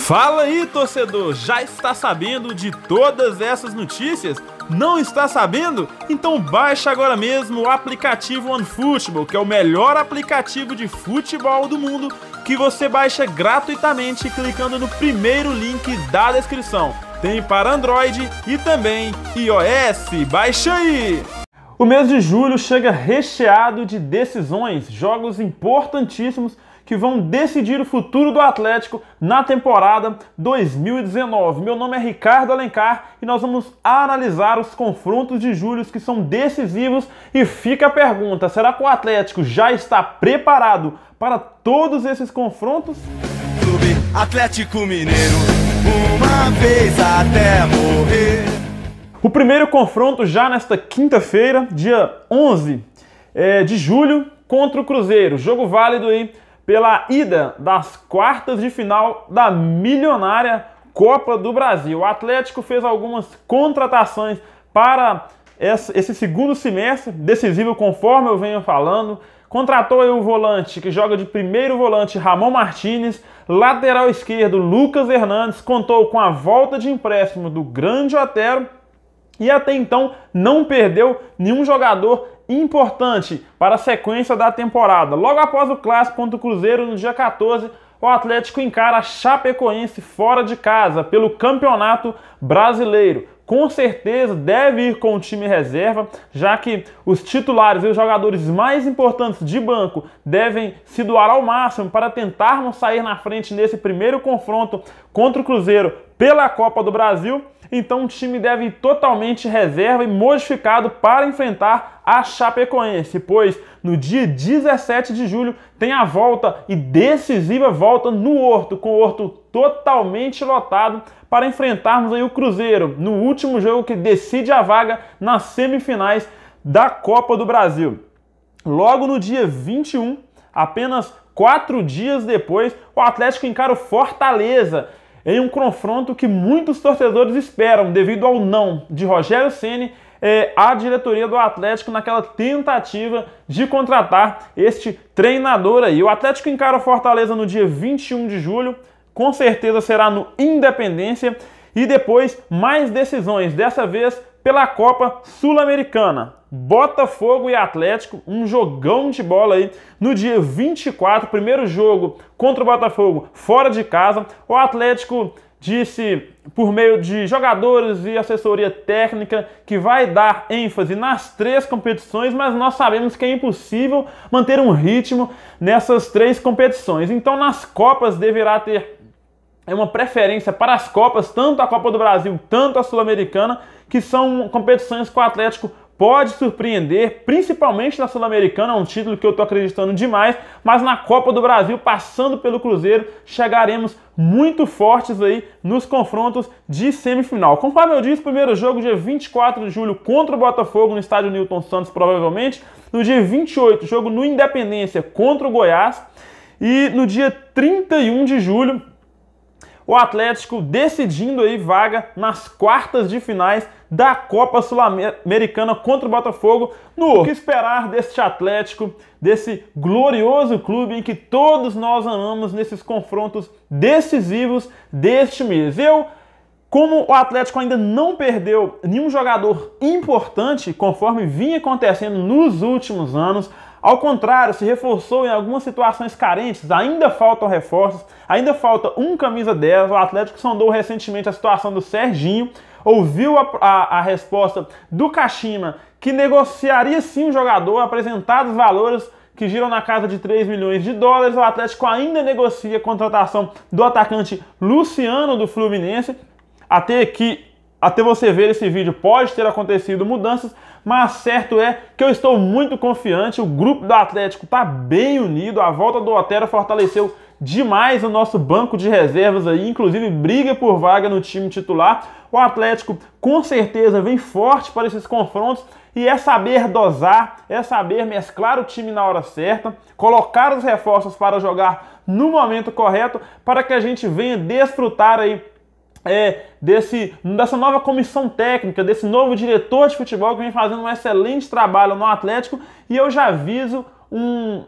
Fala aí, torcedor! Já está sabendo de todas essas notícias? Não está sabendo? Então baixa agora mesmo o aplicativo OneFootball, que é o melhor aplicativo de futebol do mundo, que você baixa gratuitamente clicando no primeiro link da descrição. Tem para Android e também iOS. Baixa aí! O mês de julho chega recheado de decisões, jogos importantíssimos que vão decidir o futuro do Atlético na temporada 2019. Meu nome é Ricardo Alencar e nós vamos analisar os confrontos de julho que são decisivos e fica a pergunta: será que o Atlético já está preparado para todos esses confrontos? Clube Atlético Mineiro, uma vez até morrer. O primeiro confronto já nesta quinta-feira, dia 11 eh, de julho, contra o Cruzeiro. Jogo válido aí pela ida das quartas de final da milionária Copa do Brasil. O Atlético fez algumas contratações para esse segundo semestre, decisivo conforme eu venho falando. Contratou aí o volante que joga de primeiro volante Ramon Martinez, lateral esquerdo Lucas Hernandes, contou com a volta de empréstimo do grande Otero e até então não perdeu nenhum jogador importante para a sequência da temporada. Logo após o clássico contra o Cruzeiro no dia 14, o Atlético encara a Chapecoense fora de casa pelo Campeonato Brasileiro. Com certeza deve ir com o time reserva, já que os titulares e os jogadores mais importantes de banco devem se doar ao máximo para tentarmos sair na frente nesse primeiro confronto contra o Cruzeiro pela Copa do Brasil, então o time deve ir totalmente reserva e modificado para enfrentar a Chapecoense, pois no dia 17 de julho tem a volta e decisiva volta no Horto, com o Horto totalmente lotado para enfrentarmos aí o Cruzeiro no último jogo que decide a vaga nas semifinais da Copa do Brasil. Logo no dia 21, apenas quatro dias depois, o Atlético encara o Fortaleza em um confronto que muitos torcedores esperam devido ao não de Rogério Ceni é, à diretoria do Atlético naquela tentativa de contratar este treinador aí. O Atlético encara o Fortaleza no dia 21 de julho, com certeza será no Independência e depois mais decisões, dessa vez pela Copa Sul-Americana. Botafogo e Atlético, um jogão de bola aí no dia 24, primeiro jogo contra o Botafogo fora de casa. O Atlético disse por meio de jogadores e assessoria técnica que vai dar ênfase nas três competições, mas nós sabemos que é impossível manter um ritmo nessas três competições. Então, nas Copas deverá ter é uma preferência para as Copas, tanto a Copa do Brasil, tanto a Sul-Americana, que são competições que o Atlético pode surpreender, principalmente na Sul-Americana, é um título que eu estou acreditando demais, mas na Copa do Brasil, passando pelo Cruzeiro, chegaremos muito fortes aí nos confrontos de semifinal. Conforme eu disse, primeiro jogo dia 24 de julho contra o Botafogo no estádio Newton Santos, provavelmente. No dia 28, jogo no Independência contra o Goiás. E no dia 31 de julho, o Atlético decidindo aí vaga nas quartas de finais da Copa Sul-Americana contra o Botafogo no o que esperar deste Atlético, desse glorioso clube em que todos nós amamos nesses confrontos decisivos deste mês. Eu como o Atlético ainda não perdeu nenhum jogador importante, conforme vinha acontecendo nos últimos anos, ao contrário, se reforçou em algumas situações carentes, ainda faltam reforços, ainda falta um camisa 10. O Atlético sondou recentemente a situação do Serginho, ouviu a, a, a resposta do Kashima, que negociaria sim o jogador, apresentados valores que giram na casa de 3 milhões de dólares. O Atlético ainda negocia a contratação do atacante Luciano do Fluminense. Até aqui até você ver esse vídeo pode ter acontecido mudanças, mas certo é que eu estou muito confiante, o grupo do Atlético está bem unido, a volta do Otero fortaleceu demais o nosso banco de reservas aí, inclusive briga por vaga no time titular. O Atlético com certeza vem forte para esses confrontos e é saber dosar, é saber mesclar o time na hora certa, colocar os reforços para jogar no momento correto para que a gente venha desfrutar aí é, desse, dessa nova comissão técnica, desse novo diretor de futebol que vem fazendo um excelente trabalho no Atlético e eu já aviso um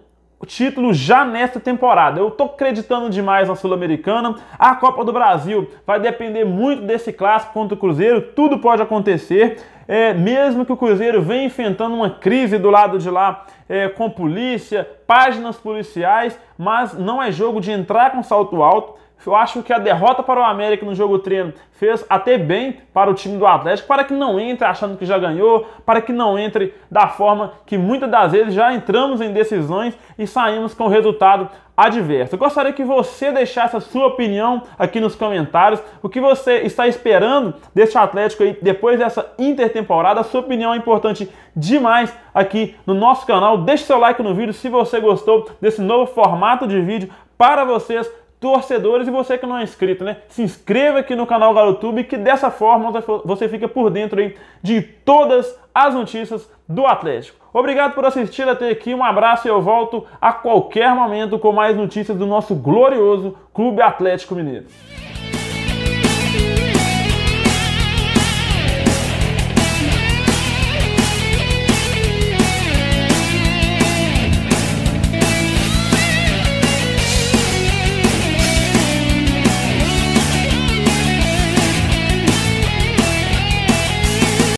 título já nesta temporada. Eu tô acreditando demais na Sul-Americana. A Copa do Brasil vai depender muito desse clássico contra o Cruzeiro, tudo pode acontecer. É, mesmo que o Cruzeiro venha enfrentando uma crise do lado de lá é, com polícia, páginas policiais, mas não é jogo de entrar com salto alto eu acho que a derrota para o América no jogo treino fez até bem para o time do Atlético, para que não entre achando que já ganhou, para que não entre da forma que muitas das vezes já entramos em decisões e saímos com resultado adverso. Eu gostaria que você deixasse a sua opinião aqui nos comentários, o que você está esperando deste Atlético aí depois dessa intertemporada. A sua opinião é importante demais aqui no nosso canal. Deixe seu like no vídeo se você gostou desse novo formato de vídeo para vocês torcedores e você que não é inscrito, né? Se inscreva aqui no canal GaloTube que dessa forma você fica por dentro aí de todas as notícias do Atlético. Obrigado por assistir até aqui, um abraço e eu volto a qualquer momento com mais notícias do nosso glorioso Clube Atlético Mineiro.